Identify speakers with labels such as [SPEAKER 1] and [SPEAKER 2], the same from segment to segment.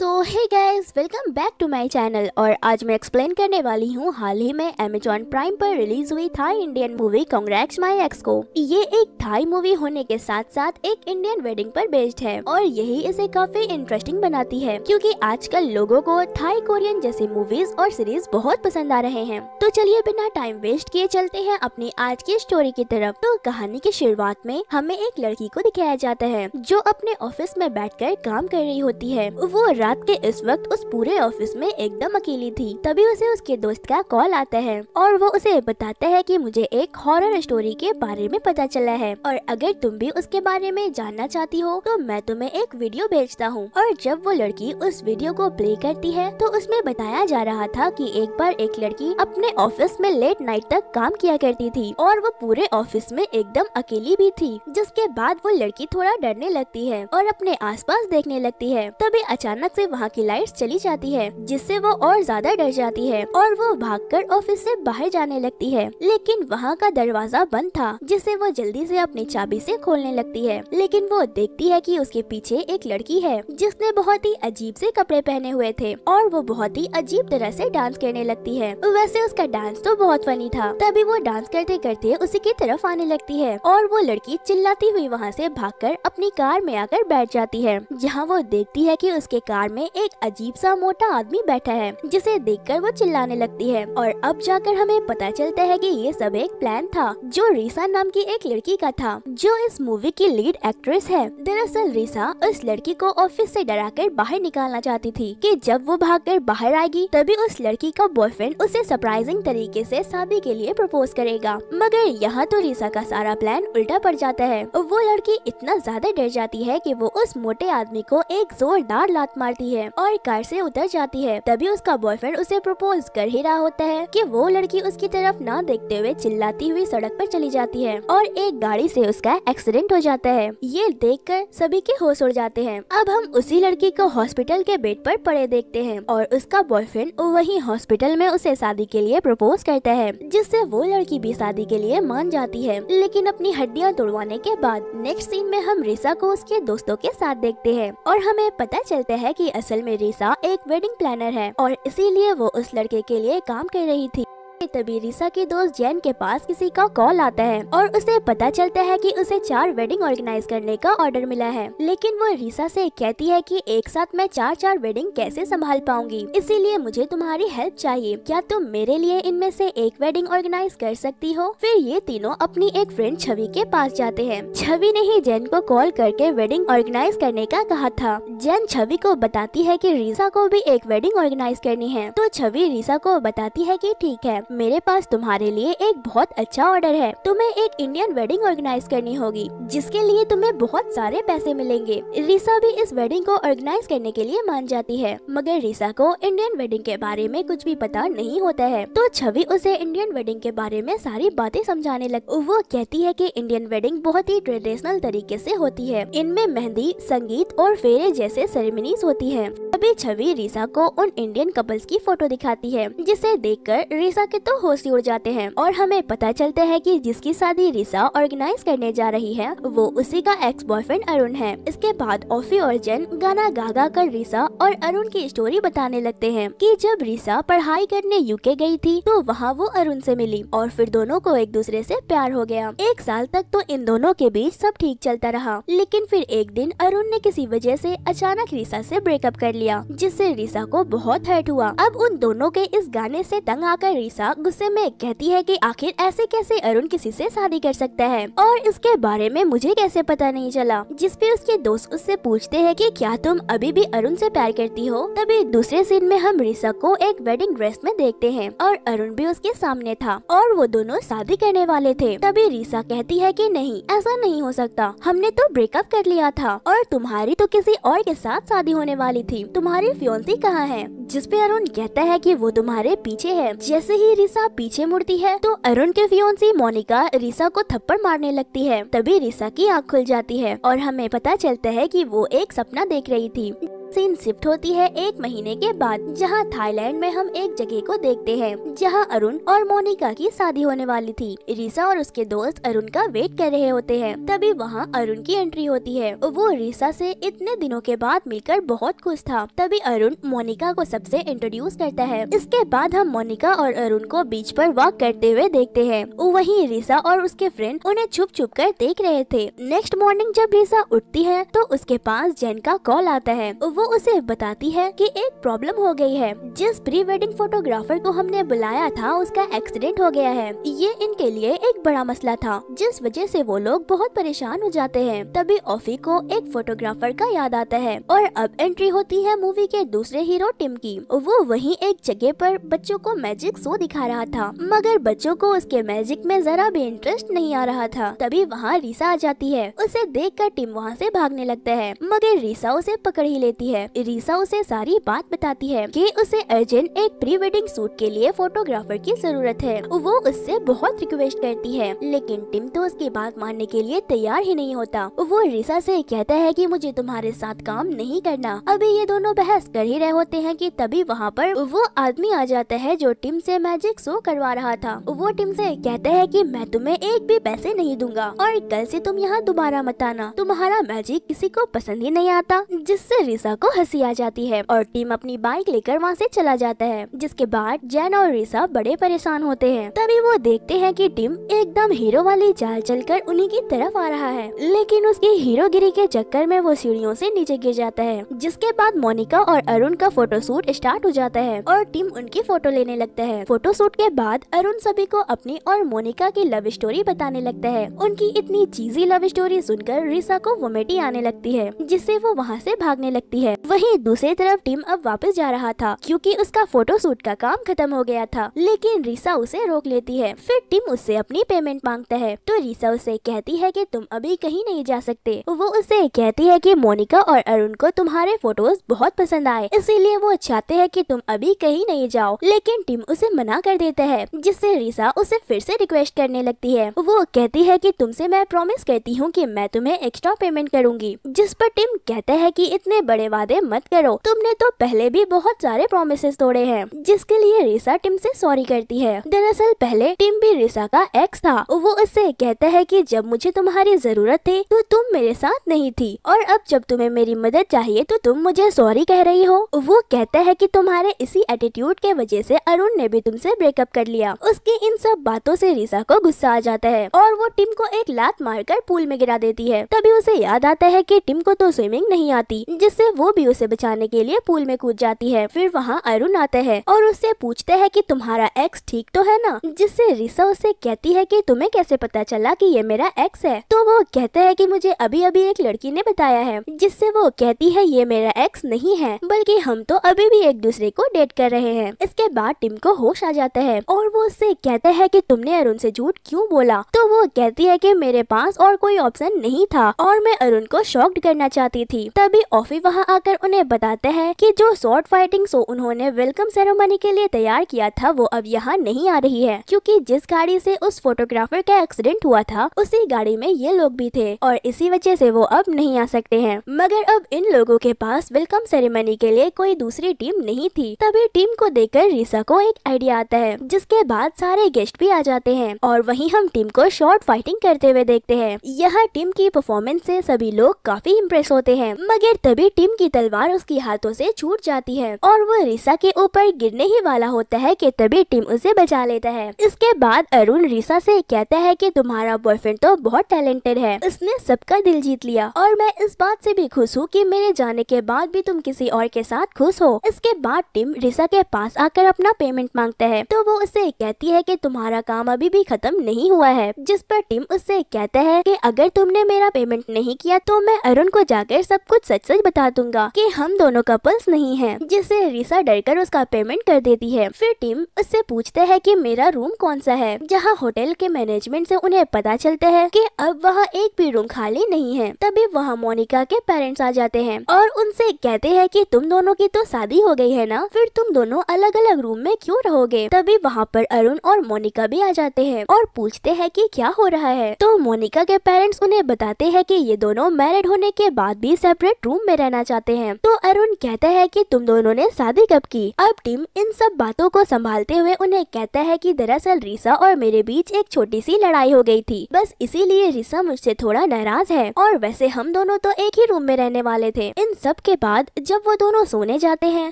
[SPEAKER 1] so hi guys welcome back to my channel और आज मैं एक्सप्लेन करने वाली हूँ हाल ही में अमेजोन प्राइम पर रिलीज हुई था Indian movie congrats my ex को ये एक थाई मूवी होने के साथ साथ एक इंडियन वेडिंग पर बेस्ड है और यही इसे काफी इंटरेस्टिंग बनाती है क्योंकि आजकल लोगों को थाई कोरियन जैसी मूवीज और सीरीज बहुत पसंद आ रहे हैं तो चलिए बिना टाइम वेस्ट किए चलते हैं अपनी आज की स्टोरी की तरफ तो कहानी की शुरुआत में हमें एक लड़की को दिखाया जाता है जो अपने ऑफिस में बैठ कर काम कर रही होती है वो रात के इस वक्त उस पूरे ऑफिस में एकदम अकेली थी तभी उसे उसके दोस्त का कॉल आता है और वो उसे बताता है कि मुझे एक हॉरर स्टोरी के बारे में पता चला है और अगर तुम भी उसके बारे में जानना चाहती हो तो मैं तुम्हें एक वीडियो भेजता हूँ और जब वो लड़की उस वीडियो को प्ले करती है तो उसमें बताया जा रहा था की एक बार एक लड़की अपने ऑफिस में लेट नाइट तक काम किया करती थी और वो पूरे ऑफिस में एकदम अकेली भी थी जिसके बाद वो लड़की थोड़ा डरने लगती है और अपने आसपास देखने लगती है तभी अचानक से वहाँ की लाइट्स चली जाती है जिससे वो और ज्यादा डर जाती है और वो भागकर ऑफिस से बाहर जाने लगती है लेकिन वहाँ का दरवाजा बंद था जिसे वो जल्दी से अपनी चाबी से खोलने लगती है लेकिन वो देखती है कि उसके पीछे एक लड़की है जिसने बहुत ही अजीब से कपड़े पहने हुए थे और वो बहुत ही अजीब तरह से डांस करने लगती है वैसे उसका डांस तो बहुत फनी था तभी वो डांस करते करते उसी की तरफ आने लगती है और वो लड़की चिल्लाती हुई वहाँ से भागकर अपनी कार में आकर बैठ जाती है जहाँ वो देखती है कि उसके कार कार में एक अजीब सा मोटा आदमी बैठा है जिसे देखकर वो चिल्लाने लगती है और अब जाकर हमें पता चलता है कि ये सब एक प्लान था जो रीसा नाम की एक लड़की का था जो इस मूवी की लीड एक्ट्रेस है दरअसल रीसा उस लड़की को ऑफिस से डराकर बाहर निकालना चाहती थी कि जब वो भागकर बाहर आएगी तभी उस लड़की का बॉयफ्रेंड उसे सरप्राइजिंग तरीके से शादी के लिए प्रपोज करेगा मगर यहाँ तो रीसा का सारा प्लान उल्टा पड़ जाता है वो लड़की इतना ज्यादा डर जाती है कि वो उस मोटे आदमी को एक जोरदार लात मार मारती है और कार से उतर जाती है तभी उसका बॉयफ्रेंड उसे प्रपोज कर ही रहा होता है कि वो लड़की उसकी तरफ ना देखते हुए चिल्लाती हुई सड़क पर चली जाती है और एक गाड़ी से उसका एक्सीडेंट हो जाता है ये कर सभी के होश उड़ जाते हैं अब हम उसी लड़की को हॉस्पिटल के बेड पर पड़े देखते हैं और उसका बॉयफ्रेंड वही हॉस्पिटल में उसे शादी के लिए प्रपोज करता है जिससे वो लड़की भी शादी के लिए मान जाती है लेकिन अपनी हड्डियाँ तोड़वाने के बाद नेक्स्ट सीन में हम रिसा को उसके दोस्तों के साथ देखते हैं और हमें पता चलता है कि असल में रीसा एक वेडिंग प्लानर है और इसीलिए वो उस लड़के के लिए काम कर रही थी तभी रिसा के दोस्त जैन के पास किसी का कॉल आता है और उसे पता चलता है कि उसे चार वेडिंग ऑर्गेनाइज करने का ऑर्डर मिला है लेकिन वो रिसा से कहती है कि एक साथ मैं चार चार वेडिंग कैसे संभाल पाऊंगी इसीलिए मुझे तुम्हारी हेल्प चाहिए क्या तुम मेरे लिए इनमें से एक वेडिंग ऑर्गेनाइज कर सकती हो फिर ये तीनों अपनी एक फ्रेंड छवि के पास जाते हैं छवि ने ही जैन को कॉल करके वेडिंग ऑर्गेनाइज करने का कहा था जैन छवि को बताती है की रिसा को भी एक वेडिंग ऑर्गेनाइज करनी है तो छवि रीसा को बताती है की ठीक है मेरे पास तुम्हारे लिए एक बहुत अच्छा ऑर्डर है तुम्हें एक इंडियन वेडिंग ऑर्गेनाइज करनी होगी जिसके लिए तुम्हें बहुत सारे पैसे मिलेंगे रीसा भी इस वेडिंग को ऑर्गेनाइज करने के लिए मान जाती है मगर रीसा को इंडियन वेडिंग के बारे में कुछ भी पता नहीं होता है तो छवि उसे इंडियन वेडिंग के बारे में सारी बातें समझाने लग वो कहती है की इंडियन वेडिंग बहुत ही ट्रेडिशनल तरीके ऐसी होती है इनमें मेहंदी संगीत और फेरे जैसे सेरेमनीज होती है अभी छवि रीसा को उन इंडियन कपल्स की फोटो दिखाती है जिसे देखकर रीसा के तो होश उड़ जाते हैं और हमें पता चलता है कि जिसकी शादी रिसा ऑर्गेनाइज करने जा रही है वो उसी का एक्स बॉयफ्रेंड अरुण है इसके बाद ऑफी और जैन गाना गा गा कर रिसा और अरुण की स्टोरी बताने लगते हैं कि जब रिसा पढ़ाई करने यूके गई थी तो वहाँ वो अरुण से मिली और फिर दोनों को एक दूसरे से प्यार हो गया एक साल तक तो इन दोनों के बीच सब ठीक चलता रहा लेकिन फिर एक दिन अरुण ने किसी वजह से अचानक रिसा से ब्रेकअप कर लिया जिससे रिसा को बहुत हर्ट हुआ अब उन दोनों के इस गाने से तंग आकर रिसा प्रिया गुस्से में कहती है कि आखिर ऐसे कैसे अरुण किसी से शादी कर सकता है और इसके बारे में मुझे कैसे पता नहीं चला जिसपे उसके दोस्त उससे पूछते हैं कि क्या तुम अभी भी अरुण से प्यार करती हो तभी दूसरे सीन में हम रिसा को एक वेडिंग ड्रेस में देखते है और अरुण भी उसके सामने था और वो दोनों शादी करने वाले थे तभी रिसा कहती है की नहीं ऐसा नहीं हो सकता हमने तो ब्रेकअप कर लिया था और तुम्हारी तो किसी और के साथ शादी होने वाली थी तुम्हारी फ्योन्सी कहाँ है जिसपे अरुण कहता है कि वो तुम्हारे पीछे है जैसे ही रिसा पीछे मुड़ती है तो अरुण के ऐसी मोनिका रिसा को थप्पड़ मारने लगती है तभी रिसा की आँख खुल जाती है और हमें पता चलता है की वो एक सपना देख रही थी सीन शिफ्ट होती है एक महीने के बाद जहाँ थाईलैंड में हम एक जगह को देखते हैं जहाँ अरुण और मोनिका की शादी होने वाली थी रीसा और उसके दोस्त अरुण का वेट कर रहे होते हैं तभी वहाँ अरुण की एंट्री होती है वो रीसा से इतने दिनों के बाद मिलकर बहुत खुश था तभी अरुण मोनिका को सबसे इंट्रोड्यूस करता है इसके बाद हम मोनिका और अरुण को बीच पर वॉक करते हुए देखते हैं वही रीसा और उसके फ्रेंड उन्हें छुप छुप कर देख रहे थे नेक्स्ट मॉर्निंग जब रीसा उठती है तो उसके पास जैन का कॉल आता है वो उसे बताती है कि एक प्रॉब्लम हो गई है जिस प्री वेडिंग फोटोग्राफर को हमने बुलाया था उसका एक्सीडेंट हो गया है ये इनके लिए एक बड़ा मसला था जिस वजह से वो लोग बहुत परेशान हो जाते हैं तभी ऑफी को एक फोटोग्राफर का याद आता है और अब एंट्री होती है मूवी के दूसरे हीरो टिम की वो वही एक जगह पर बच्चों को मैजिक शो दिखा रहा था मगर बच्चों को उसके मैजिक में जरा भी इंटरेस्ट नहीं आ रहा था तभी वहाँ रीसा आ जाती है उसे देख कर टिम वहाँ से भागने लगता है मगर रीसा उसे पकड़ ही लेती है है इरीसा उसे सारी बात बताती है कि उसे अर्जेंट एक प्री वेडिंग शूट के लिए फोटोग्राफर की जरूरत है वो उससे बहुत रिक्वेस्ट करती है लेकिन टिम तो उसकी बात मानने के लिए तैयार ही नहीं होता वो इरीसा से कहता है कि मुझे तुम्हारे साथ काम नहीं करना अभी ये दोनों बहस कर ही रहे होते हैं कि तभी वहाँ पर वो आदमी आ जाता है जो टिम से मैजिक शो करवा रहा था वो टिम से कहता है कि मैं तुम्हें एक भी पैसे नहीं दूंगा और कल से तुम यहाँ दोबारा मत आना तुम्हारा मैजिक किसी को पसंद ही नहीं आता जिससे रिसा को हंसी आ जाती है और टीम अपनी बाइक लेकर वहाँ से चला जाता है जिसके बाद जैन और रिसा बड़े परेशान होते हैं तभी वो देखते हैं कि टीम एकदम हीरो वाली चाल चलकर उन्हीं की तरफ आ रहा है लेकिन उसकी हीरोगिरी के चक्कर में वो सीढ़ियों से नीचे गिर जाता है जिसके बाद मोनिका और अरुण का फोटोशूट स्टार्ट हो जाता है और टीम उनकी फोटो लेने लगता है फोटोशूट के बाद अरुण सभी को अपनी और मोनिका की लव स्टोरी बताने लगता है उनकी इतनी चीजी लव स्टोरी सुनकर रिसा को वोमेटी आने लगती है जिससे वो वहाँ से भागने लगती है है वहीं दूसरी तरफ टीम अब वापस जा रहा था क्योंकि उसका फोटो शूट का काम खत्म हो गया था लेकिन रीसा उसे रोक लेती है फिर टीम उससे अपनी पेमेंट मांगता है तो रीसा उसे कहती है कि तुम अभी कहीं नहीं जा सकते वो उसे कहती है कि मोनिका और अरुण को तुम्हारे फोटोज बहुत पसंद आए इसीलिए वो चाहते है की तुम अभी कहीं नहीं जाओ लेकिन टीम उसे मना कर देता है जिससे रीसा उसे फिर से रिक्वेस्ट करने लगती है वो कहती है कि तुमसे मैं प्रॉमिस करती हूँ कि मैं तुम्हें एक्स्ट्रा पेमेंट करूंगी जिस पर टीम कहता है कि इतने बड़े वादे मत करो तुमने तो पहले भी बहुत सारे प्रोमिस तोड़े हैं जिसके लिए रिसा टिम से सॉरी करती है दरअसल पहले टिम भी रिसा का एक्स था वो उससे कहता है कि जब मुझे तुम्हारी जरूरत थी तो तुम मेरे साथ नहीं थी और अब जब तुम्हें मेरी मदद चाहिए तो तुम मुझे सॉरी कह रही हो वो कहता है की तुम्हारे इसी एटीट्यूड के वजह ऐसी अरुण ने भी तुम ब्रेकअप कर लिया उसकी इन सब बातों ऐसी रिसा को गुस्सा आ जाता है और वो टिम को एक लात कर पूल में गिरा देती है तभी उसे याद आता है कि टिम को तो स्विमिंग नहीं आती जिससे वो भी उसे बचाने के लिए पूल में कूद जाती है फिर वहाँ अरुण आते हैं और उससे पूछते हैं कि तुम्हारा एक्स ठीक तो है ना जिससे रिसा उससे कहती है कि तुम्हें कैसे पता चला कि ये मेरा एक्स है तो वो कहते हैं कि मुझे अभी अभी एक लड़की ने बताया है जिससे वो कहती है ये मेरा एक्स नहीं है बल्कि हम तो अभी भी एक दूसरे को डेट कर रहे हैं इसके बाद टिम को होश आ जाता है और वो उससे कहते हैं की तुमने अरुण ऐसी झूठ क्यूँ बोला तो वो कहती है की मेरे पास और कोई ऑप्शन नहीं था और मैं अरुण को शॉक्ड करना चाहती थी तभी ऑफी वहाँ आकर उन्हें बताते हैं कि जो शॉर्ट फाइटिंग शो उन्होंने वेलकम सेरेमनी के लिए तैयार किया था वो अब यहाँ नहीं आ रही है क्योंकि जिस गाड़ी से उस फोटोग्राफर का एक्सीडेंट हुआ था उसी गाड़ी में ये लोग भी थे और इसी वजह से वो अब नहीं आ सकते हैं मगर अब इन लोगों के पास वेलकम सेरेमनी के लिए कोई दूसरी टीम नहीं थी तभी टीम को देखकर रीसा को एक आइडिया आता है जिसके बाद सारे गेस्ट भी आ जाते हैं और वही हम टीम को शॉर्ट फाइटिंग करते हुए देखते हैं यहाँ टीम की परफॉर्मेंस से सभी लोग काफी इम्प्रेस होते हैं मगर तभी टीम की तलवार उसके हाथों से छूट जाती है और वो रिसा के ऊपर गिरने ही वाला होता है कि तभी टीम उसे बचा लेता है इसके बाद अरुण रिसा से कहता है कि तुम्हारा बॉयफ्रेंड तो बहुत टैलेंटेड है उसने सबका दिल जीत लिया और मैं इस बात से भी खुश हूँ कि मेरे जाने के बाद भी तुम किसी और के साथ खुश हो इसके बाद टीम रिसा के पास आकर अपना पेमेंट मांगता है तो वो उससे कहती है की तुम्हारा काम अभी भी खत्म नहीं हुआ है जिस पर टीम उससे कहता है की अगर तुमने मेरा पेमेंट नहीं किया तो मैं अरुण को जाकर सब कुछ सच सच बता दूंगा दूंगा कि हम दोनों कपल्स नहीं हैं जिससे रिसा डरकर उसका पेमेंट कर देती है फिर टीम उससे पूछते हैं कि मेरा रूम कौन सा है जहाँ होटल के मैनेजमेंट से उन्हें पता चलता है कि अब वहाँ एक भी रूम खाली नहीं है तभी वहाँ मोनिका के पेरेंट्स आ जाते हैं और उनसे कहते हैं कि तुम दोनों की तो शादी हो गई है ना फिर तुम दोनों अलग अलग रूम में क्यों रहोगे तभी वहाँ पर अरुण और मोनिका भी आ जाते हैं और पूछते हैं कि क्या हो रहा है तो मोनिका के पेरेंट्स उन्हें बताते हैं कि ये दोनों मैरिड होने के बाद भी सेपरेट रूम में रहना चाहते जाते हैं तो अरुण कहता है कि तुम दोनों ने शादी कब की अब टीम इन सब बातों को संभालते हुए उन्हें कहता है कि दरअसल रीसा और मेरे बीच एक छोटी सी लड़ाई हो गई थी बस इसीलिए रीसा मुझसे थोड़ा नाराज है और वैसे हम दोनों तो एक ही रूम में रहने वाले थे इन सब के बाद जब वो दोनों सोने जाते हैं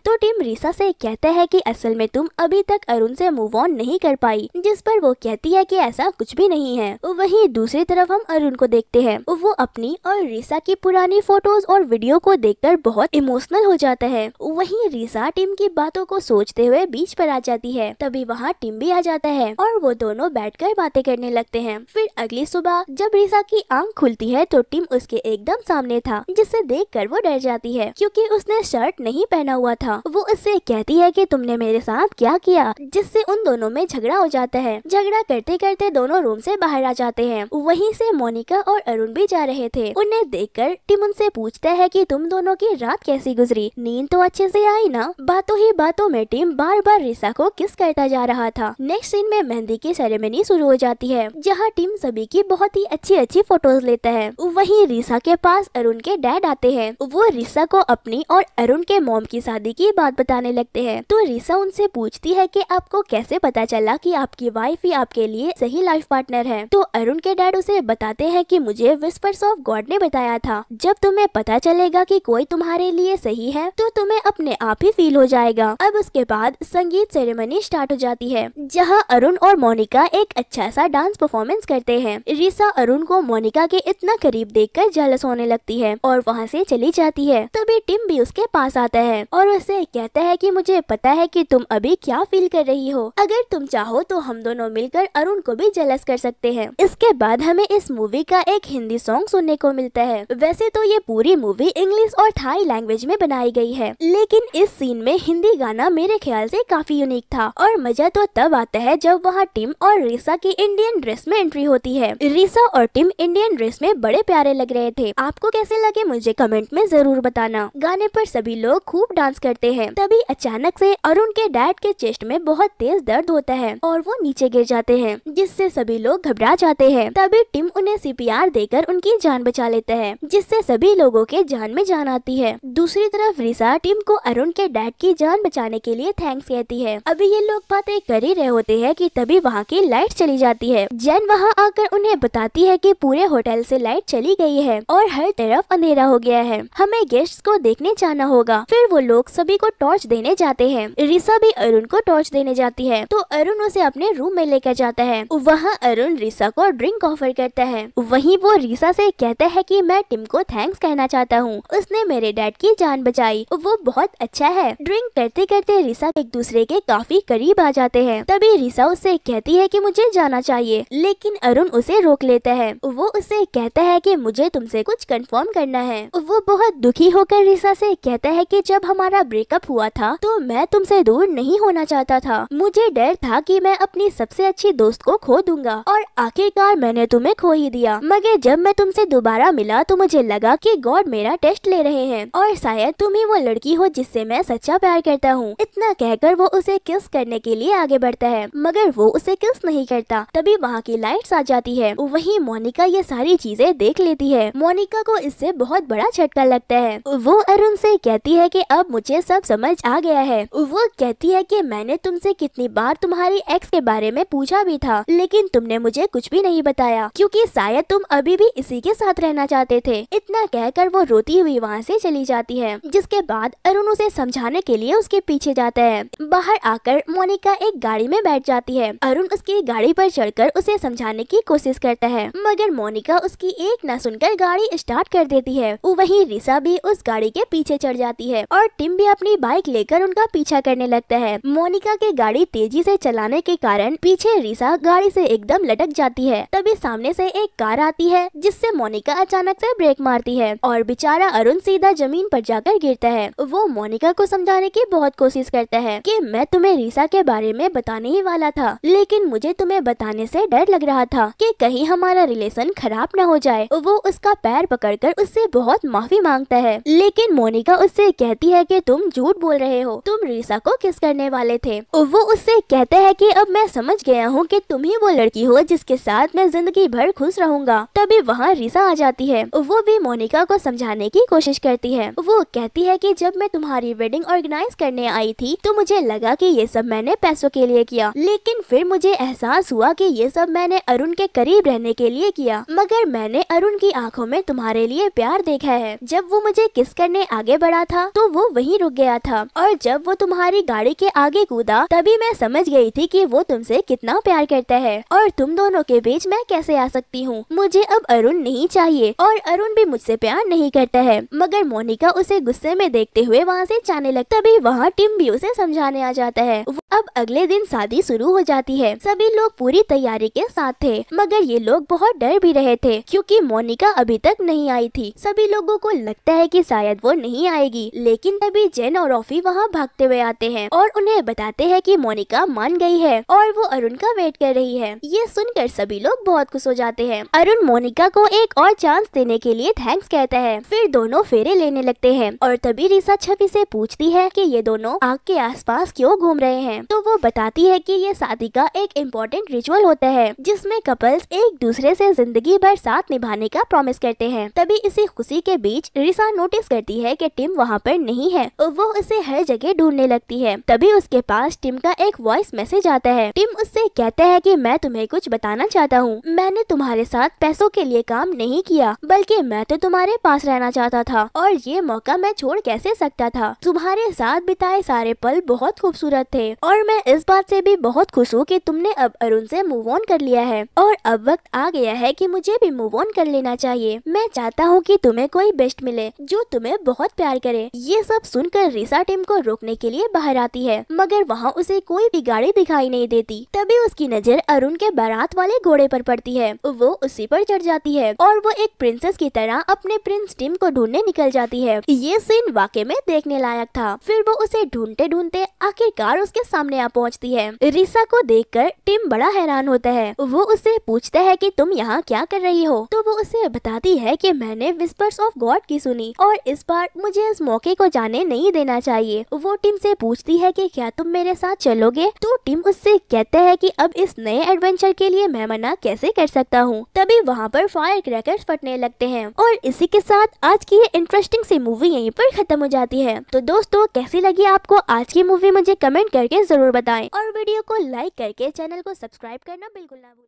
[SPEAKER 1] तो टीम रीसा से कहता है कि असल में तुम अभी तक अरुण से मूव ऑन नहीं कर पाई जिस पर वो कहती है कि ऐसा कुछ भी नहीं है वहीं दूसरी तरफ हम अरुण को देखते हैं वो अपनी और रीसा की पुरानी फोटोज और वीडियो को देखकर बहुत इमोशनल हो जाता है वहीं रीसा टीम की बातों को सोचते हुए बीच पर आ जाती है तभी वहाँ टीम भी आ जाता है और वो दोनों बैठकर बातें करने लगते हैं फिर अगली सुबह जब रीसा की आंख खुलती है तो टीम उसके एकदम सामने था जिसे देख कर वो डर जाती है क्यूँकी उसने शर्ट नहीं पहना हुआ था वो उससे कहती है की तुमने मेरे साथ क्या किया जिससे उन दोनों में झगड़ा हो जाता है झगड़ा करते करते दोनों रूम से बाहर आ जाते हैं वहीं से मोनिका और अरुण भी जा रहे थे उन्हें देखकर टिम उनसे पूछता है कि तुम दोनों की ये रात कैसी गुजरी नींद तो अच्छे से आई ना बातों ही बातों में टीम बार बार रिसा को किस करता जा रहा था नेक्स्ट सीन में मेहंदी की सेरेमनी शुरू हो जाती है जहाँ टीम सभी की बहुत ही अच्छी अच्छी फोटोज लेता है वही रिसा के पास अरुण के डैड आते हैं वो रिसा को अपनी और अरुण के मोम की शादी की बात बताने लगते है तो रिसा उनसे पूछती है की आपको कैसे पता चला की आपकी वाइफ ही आपके लिए सही लाइफ पार्टनर है तो अरुण के डैड उसे बताते हैं की मुझे विस्पर्स ऑफ गॉड ने बताया था जब तुम्हें पता चलेगा कि कोई तुम तुम्हारे लिए सही है तो तुम्हें अपने आप ही फील हो जाएगा अब उसके बाद संगीत सेरेमनी स्टार्ट हो जाती है जहाँ अरुण और मोनिका एक अच्छा सा डांस परफॉर्मेंस करते हैं रिसा अरुण को मोनिका के इतना करीब कर जलस होने लगती है और वहाँ से चली जाती है तभी टिम भी उसके पास आता है और उसे कहता है कि मुझे पता है कि तुम अभी क्या फील कर रही हो अगर तुम चाहो तो हम दोनों मिलकर अरुण को भी जलस कर सकते हैं इसके बाद हमें इस मूवी का एक हिंदी सॉन्ग सुनने को मिलता है वैसे तो ये पूरी मूवी इंग्लिश और थाई लैंग्वेज में बनाई गई है लेकिन इस सीन में हिंदी गाना मेरे ख्याल से काफी यूनिक था और मजा तो तब आता है जब वहाँ टिम और रीसा की इंडियन ड्रेस में एंट्री होती है रीसा और टिम इंडियन ड्रेस में बड़े प्यारे लग रहे थे आपको कैसे लगे मुझे कमेंट में जरूर बताना गाने पर सभी लोग खूब डांस करते हैं तभी अचानक से अरुण के डैड के चेस्ट में बहुत तेज दर्द होता है और वो नीचे गिर जाते हैं जिससे सभी लोग घबरा जाते हैं तभी टिम उन्हें सीपीआर देकर उनकी जान बचा लेता है जिससे सभी लोगों के जान में जान आती जाती है दूसरी तरफ रिसा टीम को अरुण के डैड की जान बचाने के लिए थैंक्स कहती है अभी ये लोग बातें कर ही रहे होते हैं कि तभी वहाँ की लाइट चली जाती है जैन वहाँ आकर उन्हें बताती है कि पूरे होटल से लाइट चली गई है और हर तरफ अंधेरा हो गया है हमें गेस्ट को देखने जाना होगा फिर वो लोग सभी को टॉर्च देने जाते हैं रिसा भी अरुण को टॉर्च देने जाती है तो अरुण उसे अपने रूम में लेकर जाता है वहाँ अरुण रिसा को ड्रिंक ऑफर करता है वही वो रिसा से कहता है कि मैं टिम को थैंक्स कहना चाहता हूँ उसने मेरे मेरे डैड की जान बचाई वो बहुत अच्छा है ड्रिंक करते करते रिसा एक दूसरे के काफी करीब आ जाते हैं तभी रिसा उससे कहती है कि मुझे जाना चाहिए लेकिन अरुण उसे रोक लेता है वो उसे कहता है कि मुझे तुमसे कुछ कंफर्म करना है वो बहुत दुखी होकर रिसा से कहता है कि जब हमारा ब्रेकअप हुआ था तो मैं तुमसे दूर नहीं होना चाहता था मुझे डर था कि मैं अपनी सबसे अच्छी दोस्त को खो दूंगा और आखिरकार मैंने तुम्हें खो ही दिया मगर जब मैं तुमसे दोबारा मिला तो मुझे लगा कि गॉड मेरा टेस्ट ले रहे हैं हैं और शायद तुम ही वो लड़की हो जिससे मैं सच्चा प्यार करता हूँ इतना कहकर वो उसे किस करने के लिए आगे बढ़ता है मगर वो उसे किस नहीं करता तभी वहाँ की लाइट्स आ जाती है वही मोनिका ये सारी चीजें देख लेती है मोनिका को इससे बहुत बड़ा झटका लगता है वो अरुण से कहती है कि अब मुझे सब समझ आ गया है वो कहती है कि मैंने तुमसे कितनी बार तुम्हारी एक्स के बारे में पूछा भी था लेकिन तुमने मुझे कुछ भी नहीं बताया क्योंकि शायद तुम अभी भी इसी के साथ रहना चाहते थे इतना कहकर वो रोती हुई वहाँ से में चली जाती है जिसके बाद अरुण उसे समझाने के लिए उसके पीछे जाता है बाहर आकर मोनिका एक गाड़ी में बैठ जाती है अरुण उसकी गाड़ी पर चढ़कर उसे समझाने की कोशिश करता है मगर मोनिका उसकी एक न सुनकर गाड़ी स्टार्ट कर देती है वही रिसा भी उस गाड़ी के पीछे चढ़ जाती है और टिम भी अपनी बाइक लेकर उनका पीछा करने लगता है मोनिका की गाड़ी तेजी से चलाने के कारण पीछे रिसा गाड़ी से एकदम लटक जाती है तभी सामने से एक कार आती है जिससे मोनिका अचानक से ब्रेक मारती है और बेचारा अरुण सीधा गड्ढा जमीन पर जाकर गिरता है वो मोनिका को समझाने की बहुत कोशिश करता है कि मैं तुम्हें रीसा के बारे में बताने ही वाला था लेकिन मुझे तुम्हें बताने से डर लग रहा था कि कहीं हमारा रिलेशन खराब न हो जाए वो उसका पैर पकड़कर उससे बहुत माफी मांगता है लेकिन मोनिका उससे कहती है कि तुम झूठ बोल रहे हो तुम रीसा को किस करने वाले थे वो उससे कहते हैं कि अब मैं समझ गया हूँ कि तुम ही वो लड़की हो जिसके साथ मैं जिंदगी भर खुश रहूंगा तभी वहाँ रीसा आ जाती है वो भी मोनिका को समझाने की कोशिश करती करती है वो कहती है कि जब मैं तुम्हारी वेडिंग ऑर्गेनाइज करने आई थी तो मुझे लगा कि ये सब मैंने पैसों के लिए किया लेकिन फिर मुझे एहसास हुआ कि ये सब मैंने अरुण के करीब रहने के लिए किया मगर मैंने अरुण की आंखों में तुम्हारे लिए प्यार देखा है जब वो मुझे किस करने आगे बढ़ा था तो वो वही रुक गया था और जब वो तुम्हारी गाड़ी के आगे कूदा तभी मैं समझ गयी थी की वो तुम कितना प्यार करता है और तुम दोनों के बीच मैं कैसे आ सकती हूँ मुझे अब अरुण नहीं चाहिए और अरुण भी मुझसे प्यार नहीं करता है मगर मोनिका उसे गुस्से में देखते हुए वहाँ से जाने लगता तभी वहाँ टिम भी उसे समझाने आ जाता है अब अगले दिन शादी शुरू हो जाती है सभी लोग पूरी तैयारी के साथ थे मगर ये लोग बहुत डर भी रहे थे क्योंकि मोनिका अभी तक नहीं आई थी सभी लोगों को लगता है कि शायद वो नहीं आएगी लेकिन तभी जेन और ऑफी वहाँ भागते हुए आते हैं और उन्हें बताते हैं कि मोनिका मान गई है और वो अरुण का वेट कर रही है ये सुनकर सभी लोग बहुत खुश हो जाते हैं अरुण मोनिका को एक और चांस देने के लिए थैंक्स कहता है फिर दोनों फेरे लेने लगते हैं और तभी रिसा छवि से पूछती है कि ये दोनों आग के पास क्यों घूम रहे हैं हैं तो वो बताती है कि ये शादी का एक इम्पोर्टेंट रिचुअल होता है जिसमें कपल्स एक दूसरे से जिंदगी भर साथ निभाने का प्रॉमिस करते हैं तभी इसी खुशी के बीच रिसा नोटिस करती है कि टिम वहाँ पर नहीं है और वो उसे हर जगह ढूंढने लगती है तभी उसके पास टिम का एक वॉइस मैसेज आता है टिम उससे कहता है कि मैं तुम्हें कुछ बताना चाहता हूँ मैंने तुम्हारे साथ पैसों के लिए काम नहीं किया बल्कि मैं तो तुम्हारे पास रहना चाहता था और ये मौका मैं छोड़ कैसे सकता था तुम्हारे साथ बिताए सारे पल बहुत खूबसूरत थे और मैं इस बात से भी बहुत खुश हूँ कि तुमने अब अरुण से मूव ऑन कर लिया है और अब वक्त आ गया है कि मुझे भी मूव ऑन कर लेना चाहिए मैं चाहता हूँ कि तुम्हें कोई बेस्ट मिले जो तुम्हें बहुत प्यार करे ये सब सुनकर रिसा टीम को रोकने के लिए बाहर आती है मगर वहाँ उसे कोई भी गाड़ी दिखाई नहीं देती तभी उसकी नजर अरुण के बारात वाले घोड़े पर पड़ती है वो उसी पर चढ़ जाती है और वो एक प्रिंसेस की तरह अपने प्रिंस टीम को ढूंढने निकल जाती है ये सीन वाकई में देखने लायक था फिर वो उसे ढूंढते ढूंढते आखिरकार उसके साथ सामने आ पहुँचती है रिसा को देखकर टिम बड़ा हैरान होता है वो उससे पूछता है कि तुम यहाँ क्या कर रही हो तो वो उसे बताती है कि मैंने विस्पर्स ऑफ गॉड की सुनी और इस बार मुझे इस मौके को जाने नहीं देना चाहिए वो टिम से पूछती है कि क्या तुम मेरे साथ चलोगे तो टिम उससे कहता है कि अब इस नए एडवेंचर के लिए मैं मना कैसे कर सकता हूँ तभी वहाँ पर फायर क्रैकर्स फटने लगते हैं और इसी के साथ आज की ये इंटरेस्टिंग सी मूवी यहीं पर खत्म हो जाती है तो दोस्तों कैसी लगी आपको आज की मूवी मुझे कमेंट करके ज़रूर बताएं और वीडियो को लाइक करके चैनल को सब्सक्राइब करना बिल्कुल ना भूलें